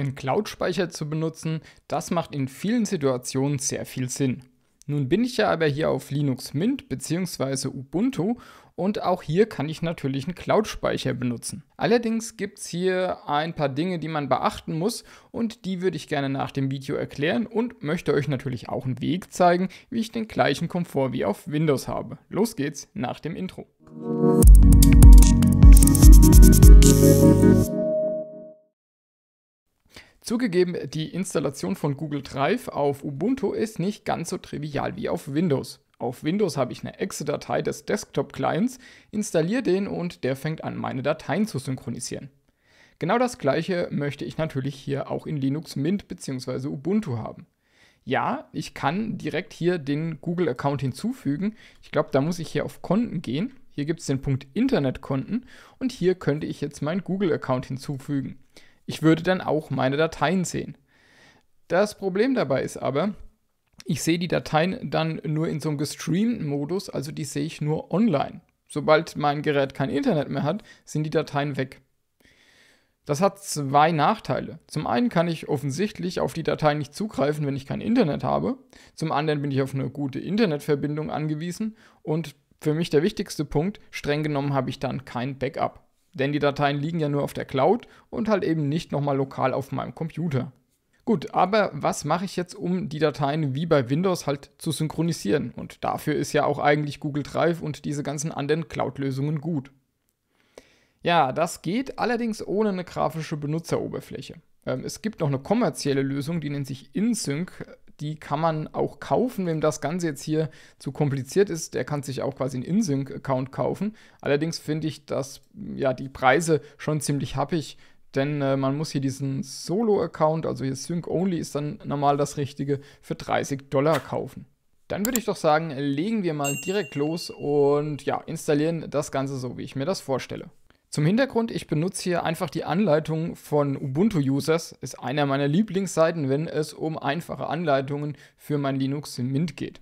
einen Cloud-Speicher zu benutzen, das macht in vielen Situationen sehr viel Sinn. Nun bin ich ja aber hier auf Linux Mint bzw. Ubuntu und auch hier kann ich natürlich einen Cloud-Speicher benutzen. Allerdings gibt es hier ein paar Dinge, die man beachten muss und die würde ich gerne nach dem Video erklären und möchte euch natürlich auch einen Weg zeigen, wie ich den gleichen Komfort wie auf Windows habe. Los geht's nach dem Intro. Zugegeben, die Installation von Google Drive auf Ubuntu ist nicht ganz so trivial wie auf Windows. Auf Windows habe ich eine Exe-Datei des Desktop-Clients, installiere den und der fängt an, meine Dateien zu synchronisieren. Genau das gleiche möchte ich natürlich hier auch in Linux Mint bzw. Ubuntu haben. Ja, ich kann direkt hier den Google-Account hinzufügen. Ich glaube, da muss ich hier auf Konten gehen. Hier gibt es den Punkt Internetkonten und hier könnte ich jetzt meinen Google-Account hinzufügen. Ich würde dann auch meine Dateien sehen. Das Problem dabei ist aber, ich sehe die Dateien dann nur in so einem gestreamten Modus, also die sehe ich nur online. Sobald mein Gerät kein Internet mehr hat, sind die Dateien weg. Das hat zwei Nachteile. Zum einen kann ich offensichtlich auf die Dateien nicht zugreifen, wenn ich kein Internet habe. Zum anderen bin ich auf eine gute Internetverbindung angewiesen. Und für mich der wichtigste Punkt, streng genommen habe ich dann kein Backup denn die Dateien liegen ja nur auf der Cloud und halt eben nicht nochmal lokal auf meinem Computer. Gut, aber was mache ich jetzt, um die Dateien wie bei Windows halt zu synchronisieren? Und dafür ist ja auch eigentlich Google Drive und diese ganzen anderen Cloud-Lösungen gut. Ja, das geht allerdings ohne eine grafische Benutzeroberfläche. Ähm, es gibt noch eine kommerzielle Lösung, die nennt sich InSync die kann man auch kaufen. Wem das Ganze jetzt hier zu kompliziert ist, der kann sich auch quasi einen InSync-Account kaufen. Allerdings finde ich, dass ja die Preise schon ziemlich happig denn äh, man muss hier diesen Solo-Account, also hier Sync Only ist dann normal das Richtige, für 30 Dollar kaufen. Dann würde ich doch sagen, legen wir mal direkt los und ja, installieren das Ganze so, wie ich mir das vorstelle. Zum Hintergrund, ich benutze hier einfach die Anleitung von Ubuntu-Users, ist einer meiner Lieblingsseiten, wenn es um einfache Anleitungen für mein Linux Mint geht.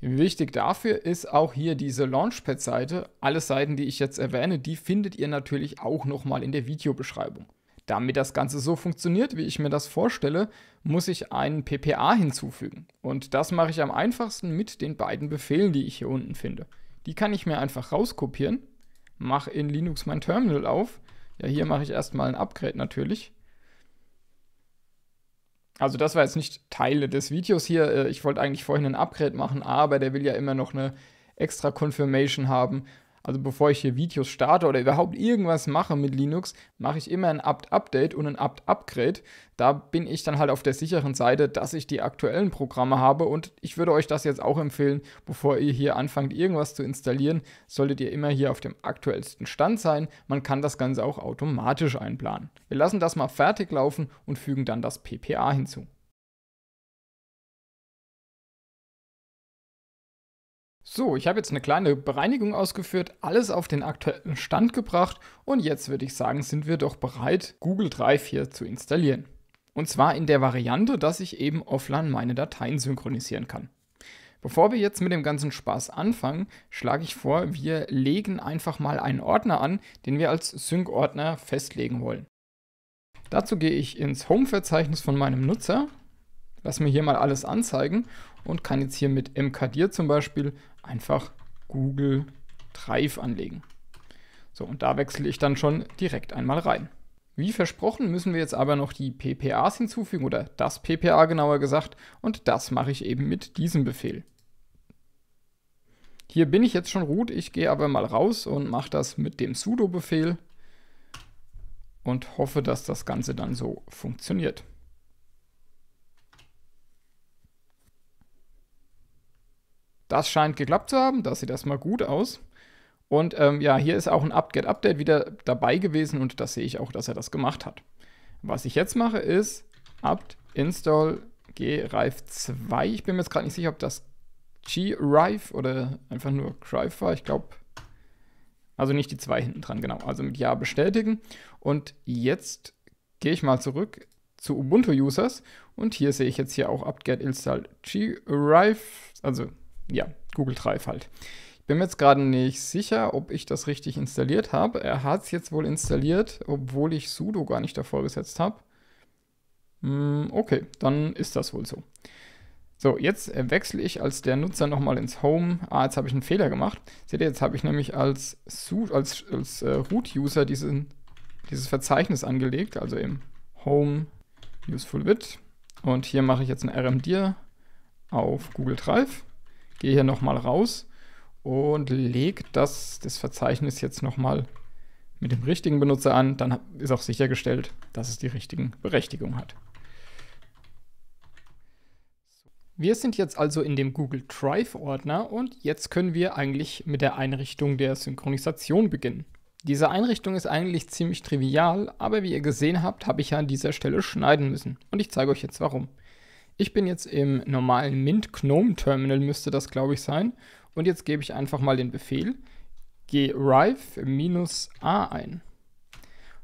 Wichtig dafür ist auch hier diese Launchpad-Seite. Alle Seiten, die ich jetzt erwähne, die findet ihr natürlich auch nochmal in der Videobeschreibung. Damit das Ganze so funktioniert, wie ich mir das vorstelle, muss ich einen PPA hinzufügen. Und das mache ich am einfachsten mit den beiden Befehlen, die ich hier unten finde. Die kann ich mir einfach rauskopieren mache in Linux mein Terminal auf. Ja, hier mache ich erstmal ein Upgrade natürlich. Also das war jetzt nicht Teile des Videos hier. Äh, ich wollte eigentlich vorhin ein Upgrade machen, aber der will ja immer noch eine extra Confirmation haben. Also bevor ich hier Videos starte oder überhaupt irgendwas mache mit Linux, mache ich immer ein apt-update und ein apt-upgrade. Da bin ich dann halt auf der sicheren Seite, dass ich die aktuellen Programme habe und ich würde euch das jetzt auch empfehlen, bevor ihr hier anfangt irgendwas zu installieren, solltet ihr immer hier auf dem aktuellsten Stand sein. Man kann das Ganze auch automatisch einplanen. Wir lassen das mal fertig laufen und fügen dann das PPA hinzu. So, ich habe jetzt eine kleine Bereinigung ausgeführt, alles auf den aktuellen Stand gebracht und jetzt würde ich sagen, sind wir doch bereit, Google Drive hier zu installieren. Und zwar in der Variante, dass ich eben offline meine Dateien synchronisieren kann. Bevor wir jetzt mit dem ganzen Spaß anfangen, schlage ich vor, wir legen einfach mal einen Ordner an, den wir als Sync-Ordner festlegen wollen. Dazu gehe ich ins Home-Verzeichnis von meinem Nutzer, lasse mir hier mal alles anzeigen und kann jetzt hier mit mkdir zum Beispiel einfach Google Drive anlegen. So, und da wechsle ich dann schon direkt einmal rein. Wie versprochen müssen wir jetzt aber noch die PPAs hinzufügen oder das PPA genauer gesagt und das mache ich eben mit diesem Befehl. Hier bin ich jetzt schon root, ich gehe aber mal raus und mache das mit dem sudo-Befehl und hoffe, dass das Ganze dann so funktioniert. Das scheint geklappt zu haben, das sieht erstmal gut aus. Und ähm, ja, hier ist auch ein apt update wieder dabei gewesen und das sehe ich auch, dass er das gemacht hat. Was ich jetzt mache ist apt-install grive 2. Ich bin mir jetzt gerade nicht sicher, ob das grive oder einfach nur grive war. Ich glaube, also nicht die zwei hinten dran, genau. Also mit Ja bestätigen. Und jetzt gehe ich mal zurück zu Ubuntu-Users und hier sehe ich jetzt hier auch apt-get install grive, also ja, Google Drive halt. Ich bin mir jetzt gerade nicht sicher, ob ich das richtig installiert habe. Er hat es jetzt wohl installiert, obwohl ich sudo gar nicht davor gesetzt habe. Hm, okay, dann ist das wohl so. So, jetzt äh, wechsle ich als der Nutzer nochmal ins Home. Ah, jetzt habe ich einen Fehler gemacht. Seht ihr, jetzt habe ich nämlich als, als, als äh, Root-User diesen, dieses Verzeichnis angelegt, also im Home Useful Bit. Und hier mache ich jetzt ein RMDir auf Google Drive gehe hier nochmal raus und lege das, das Verzeichnis jetzt nochmal mit dem richtigen Benutzer an. Dann ist auch sichergestellt, dass es die richtigen Berechtigungen hat. Wir sind jetzt also in dem Google Drive-Ordner und jetzt können wir eigentlich mit der Einrichtung der Synchronisation beginnen. Diese Einrichtung ist eigentlich ziemlich trivial, aber wie ihr gesehen habt, habe ich ja an dieser Stelle schneiden müssen und ich zeige euch jetzt warum. Ich bin jetzt im normalen Mint Gnome Terminal, müsste das glaube ich sein. Und jetzt gebe ich einfach mal den Befehl gerive-a ein.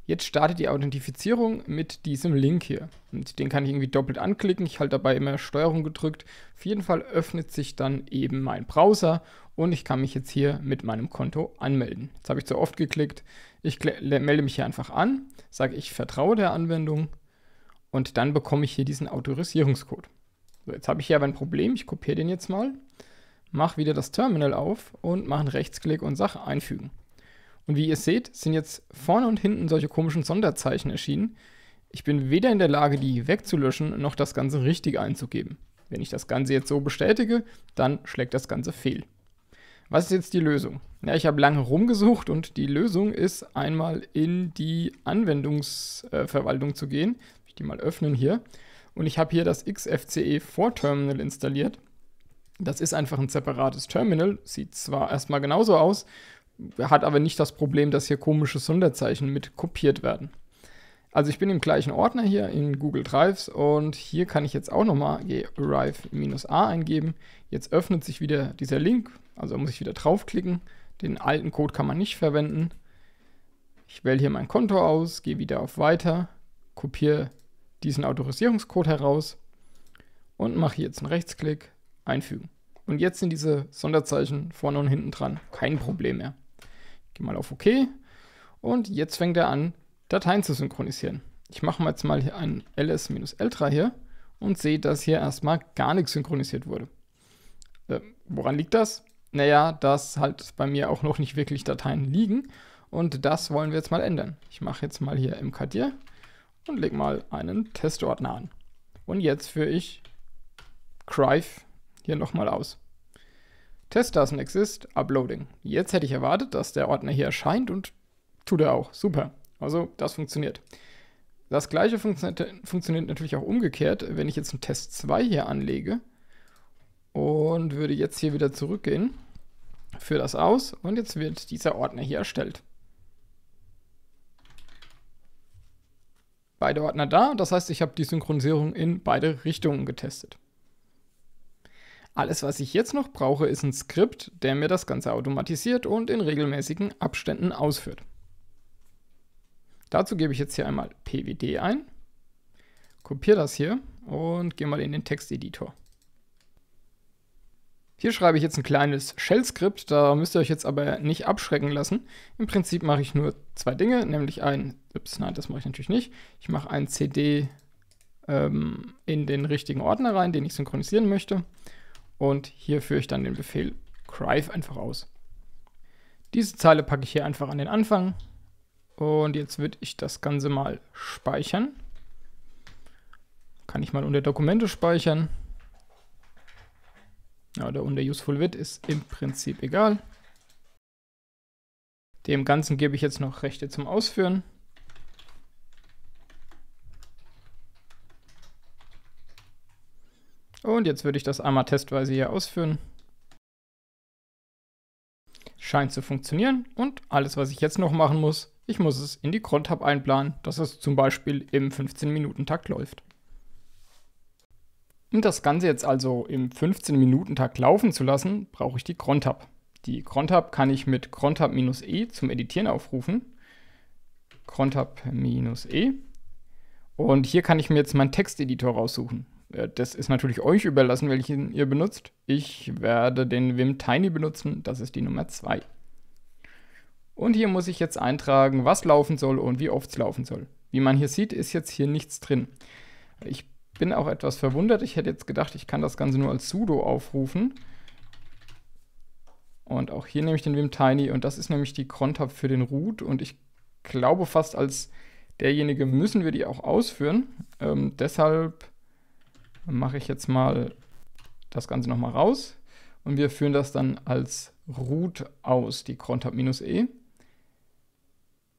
Jetzt startet die Authentifizierung mit diesem Link hier. Und den kann ich irgendwie doppelt anklicken. Ich halte dabei immer Steuerung gedrückt. Auf jeden Fall öffnet sich dann eben mein Browser und ich kann mich jetzt hier mit meinem Konto anmelden. Jetzt habe ich zu oft geklickt. Ich melde mich hier einfach an, sage ich vertraue der Anwendung und dann bekomme ich hier diesen Autorisierungscode. So, jetzt habe ich hier aber ein Problem. Ich kopiere den jetzt mal, mache wieder das Terminal auf und mache einen Rechtsklick und Sache einfügen. Und wie ihr seht, sind jetzt vorne und hinten solche komischen Sonderzeichen erschienen. Ich bin weder in der Lage, die wegzulöschen, noch das Ganze richtig einzugeben. Wenn ich das Ganze jetzt so bestätige, dann schlägt das Ganze fehl. Was ist jetzt die Lösung? Ja, ich habe lange rumgesucht und die Lösung ist einmal in die Anwendungsverwaltung zu gehen, die mal öffnen hier. Und ich habe hier das XFCE 4 Terminal installiert. Das ist einfach ein separates Terminal, sieht zwar erstmal genauso aus, hat aber nicht das Problem, dass hier komische Sonderzeichen mit kopiert werden. Also ich bin im gleichen Ordner hier in Google Drives und hier kann ich jetzt auch nochmal arrive a eingeben. Jetzt öffnet sich wieder dieser Link, also muss ich wieder draufklicken. Den alten Code kann man nicht verwenden. Ich wähle hier mein Konto aus, gehe wieder auf Weiter, kopiere diesen Autorisierungscode heraus und mache jetzt einen Rechtsklick, einfügen. Und jetzt sind diese Sonderzeichen vorne und hinten dran. Kein Problem mehr. gehe mal auf OK. Und jetzt fängt er an, Dateien zu synchronisieren. Ich mache mal jetzt mal hier ein ls-l3 hier und sehe, dass hier erstmal gar nichts synchronisiert wurde. Äh, woran liegt das? Naja, dass halt bei mir auch noch nicht wirklich Dateien liegen. Und das wollen wir jetzt mal ändern. Ich mache jetzt mal hier mkdir und lege mal einen Testordner an. Und jetzt führe ich Cryve hier nochmal aus. Test doesn't exist, uploading. Jetzt hätte ich erwartet, dass der Ordner hier erscheint und tut er auch. Super. Also das funktioniert. Das gleiche funktioniert natürlich auch umgekehrt, wenn ich jetzt einen Test 2 hier anlege und würde jetzt hier wieder zurückgehen, führe das aus und jetzt wird dieser Ordner hier erstellt. beide Ordner da. Das heißt, ich habe die Synchronisierung in beide Richtungen getestet. Alles, was ich jetzt noch brauche, ist ein Skript, der mir das Ganze automatisiert und in regelmäßigen Abständen ausführt. Dazu gebe ich jetzt hier einmal pwd ein, kopiere das hier und gehe mal in den Texteditor. Hier schreibe ich jetzt ein kleines Shell-Skript, da müsst ihr euch jetzt aber nicht abschrecken lassen. Im Prinzip mache ich nur zwei Dinge, nämlich ein, ups, nein, das mache ich natürlich nicht. Ich mache ein CD ähm, in den richtigen Ordner rein, den ich synchronisieren möchte. Und hier führe ich dann den Befehl crive einfach aus. Diese Zeile packe ich hier einfach an den Anfang. Und jetzt würde ich das Ganze mal speichern. Kann ich mal unter Dokumente speichern oder unter Useful Vid ist im Prinzip egal. Dem Ganzen gebe ich jetzt noch Rechte zum Ausführen. Und jetzt würde ich das einmal testweise hier ausführen. Scheint zu funktionieren und alles, was ich jetzt noch machen muss, ich muss es in die Crontab einplanen, dass es zum Beispiel im 15-Minuten-Takt läuft. Um das Ganze jetzt also im 15 minuten tag laufen zu lassen, brauche ich die Crontab. Die Crontab kann ich mit Crontab-E zum Editieren aufrufen. Crontab-E. Und hier kann ich mir jetzt meinen Texteditor raussuchen. Äh, das ist natürlich euch überlassen, welchen ihr benutzt. Ich werde den Tiny benutzen, das ist die Nummer 2. Und hier muss ich jetzt eintragen, was laufen soll und wie oft es laufen soll. Wie man hier sieht, ist jetzt hier nichts drin. Ich bin auch etwas verwundert. Ich hätte jetzt gedacht, ich kann das Ganze nur als sudo aufrufen. Und auch hier nehme ich den WimTiny und das ist nämlich die Crontab für den Root und ich glaube fast als derjenige müssen wir die auch ausführen. Ähm, deshalb mache ich jetzt mal das Ganze nochmal raus und wir führen das dann als root aus, die Crontab-E.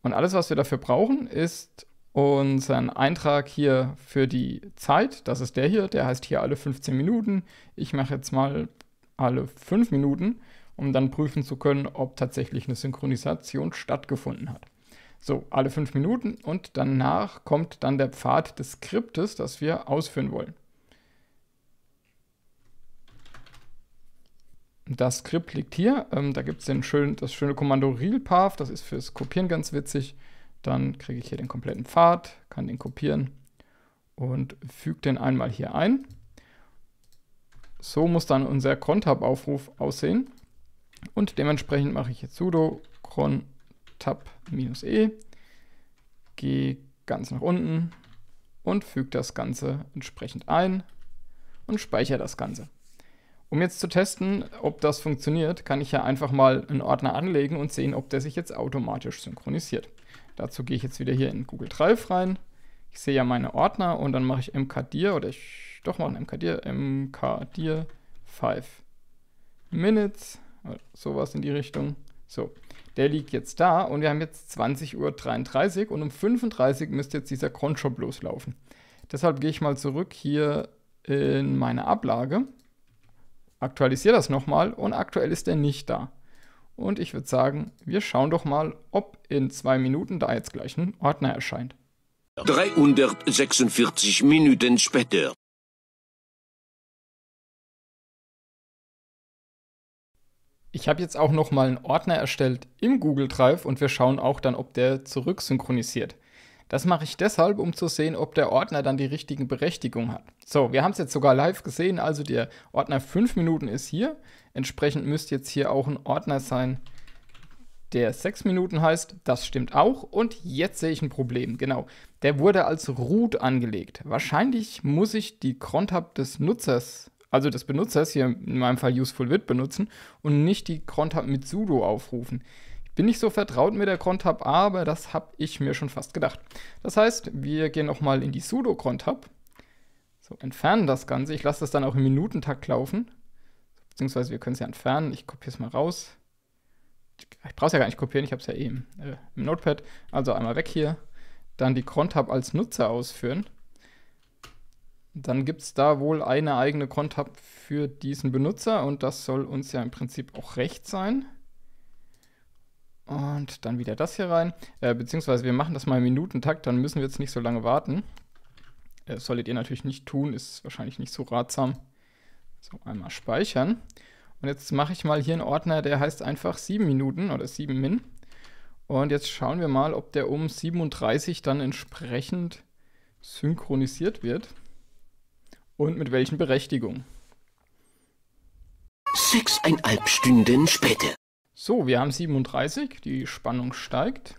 Und alles, was wir dafür brauchen, ist und Eintrag hier für die Zeit, das ist der hier, der heißt hier alle 15 Minuten. Ich mache jetzt mal alle 5 Minuten, um dann prüfen zu können, ob tatsächlich eine Synchronisation stattgefunden hat. So, alle 5 Minuten und danach kommt dann der Pfad des Skriptes, das wir ausführen wollen. Das Skript liegt hier, ähm, da gibt es schön, das schöne Kommando RealPath, das ist fürs Kopieren ganz witzig. Dann kriege ich hier den kompletten Pfad, kann den kopieren und füge den einmal hier ein. So muss dann unser Crontab-Aufruf aussehen. Und dementsprechend mache ich jetzt sudo crontab-e, gehe ganz nach unten und füge das Ganze entsprechend ein und speichere das Ganze. Um jetzt zu testen, ob das funktioniert, kann ich ja einfach mal einen Ordner anlegen und sehen, ob der sich jetzt automatisch synchronisiert. Dazu gehe ich jetzt wieder hier in Google Drive rein. Ich sehe ja meine Ordner und dann mache ich mkdir oder ich doch mache ein mkdir, mkdir 5 Minutes, sowas in die Richtung. So, der liegt jetzt da und wir haben jetzt 20.33 Uhr und um 35 Uhr müsste jetzt dieser Cronshop loslaufen. Deshalb gehe ich mal zurück hier in meine Ablage, aktualisiere das nochmal und aktuell ist der nicht da. Und ich würde sagen, wir schauen doch mal, ob in zwei Minuten da jetzt gleich ein Ordner erscheint. 346 Minuten später. Ich habe jetzt auch noch mal einen Ordner erstellt im Google Drive und wir schauen auch dann, ob der zurücksynchronisiert. Das mache ich deshalb, um zu sehen, ob der Ordner dann die richtigen Berechtigungen hat. So, wir haben es jetzt sogar live gesehen, also der Ordner 5 Minuten ist hier. Entsprechend müsste jetzt hier auch ein Ordner sein, der 6 Minuten heißt. Das stimmt auch. Und jetzt sehe ich ein Problem. Genau, der wurde als Root angelegt. Wahrscheinlich muss ich die Crontab des Nutzers also des Benutzers, hier in meinem Fall useful benutzen und nicht die Crontab mit sudo aufrufen. Bin nicht so vertraut mit der Crontab aber das habe ich mir schon fast gedacht. Das heißt, wir gehen nochmal in die sudo Crontab. So, entfernen das Ganze. Ich lasse das dann auch im Minutentakt laufen. Beziehungsweise wir können es ja entfernen. Ich kopiere es mal raus. Ich brauche es ja gar nicht kopieren, ich habe es ja eben eh äh, im Notepad. Also einmal weg hier. Dann die Crontab als Nutzer ausführen. Dann gibt es da wohl eine eigene Crontab für diesen Benutzer und das soll uns ja im Prinzip auch recht sein. Und dann wieder das hier rein. Äh, beziehungsweise wir machen das mal im Minutentakt, dann müssen wir jetzt nicht so lange warten. Das äh, solltet ihr natürlich nicht tun, ist wahrscheinlich nicht so ratsam. So, einmal speichern. Und jetzt mache ich mal hier einen Ordner, der heißt einfach 7 Minuten oder 7 Min. Und jetzt schauen wir mal, ob der um 37 dann entsprechend synchronisiert wird. Und mit welchen Berechtigungen. Sechseinhalb Stunden später. So, wir haben 37, die Spannung steigt.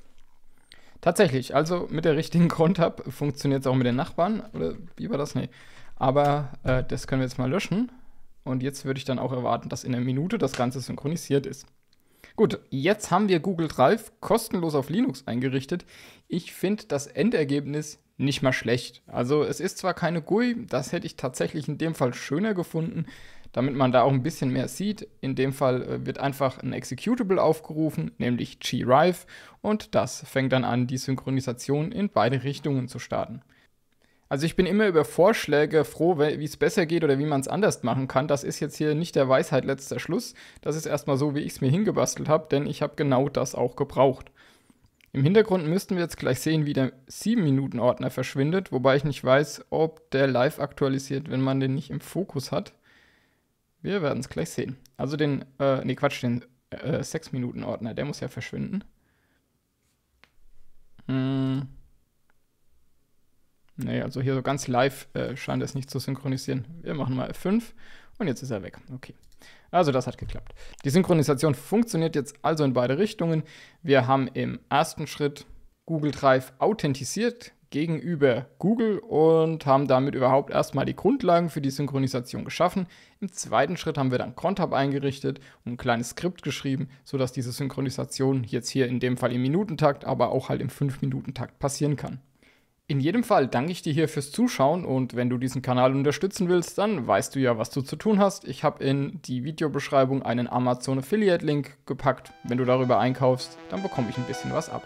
Tatsächlich, also mit der richtigen Grundhub funktioniert es auch mit den Nachbarn. Oder wie war das? Nee. Aber äh, das können wir jetzt mal löschen. Und jetzt würde ich dann auch erwarten, dass in einer Minute das Ganze synchronisiert ist. Gut, jetzt haben wir Google Drive kostenlos auf Linux eingerichtet. Ich finde das Endergebnis nicht mal schlecht. Also es ist zwar keine GUI, das hätte ich tatsächlich in dem Fall schöner gefunden, damit man da auch ein bisschen mehr sieht. In dem Fall äh, wird einfach ein Executable aufgerufen, nämlich gRive, und das fängt dann an, die Synchronisation in beide Richtungen zu starten. Also ich bin immer über Vorschläge froh, wie es besser geht oder wie man es anders machen kann. Das ist jetzt hier nicht der Weisheit letzter Schluss. Das ist erstmal so, wie ich es mir hingebastelt habe, denn ich habe genau das auch gebraucht. Im Hintergrund müssten wir jetzt gleich sehen, wie der 7-Minuten-Ordner verschwindet, wobei ich nicht weiß, ob der live aktualisiert, wenn man den nicht im Fokus hat. Wir werden es gleich sehen. Also den, äh, nee, Quatsch, den 6-Minuten-Ordner, äh, der muss ja verschwinden. Hm. Nee, also hier so ganz live äh, scheint es nicht zu synchronisieren. Wir machen mal F5 und jetzt ist er weg. Okay. Also das hat geklappt. Die Synchronisation funktioniert jetzt also in beide Richtungen. Wir haben im ersten Schritt Google Drive authentisiert gegenüber Google und haben damit überhaupt erstmal die Grundlagen für die Synchronisation geschaffen. Im zweiten Schritt haben wir dann Contab eingerichtet und ein kleines Skript geschrieben, sodass diese Synchronisation jetzt hier in dem Fall im Minutentakt, aber auch halt im 5-Minuten-Takt passieren kann. In jedem Fall danke ich dir hier fürs Zuschauen und wenn du diesen Kanal unterstützen willst, dann weißt du ja, was du zu tun hast. Ich habe in die Videobeschreibung einen Amazon Affiliate Link gepackt. Wenn du darüber einkaufst, dann bekomme ich ein bisschen was ab.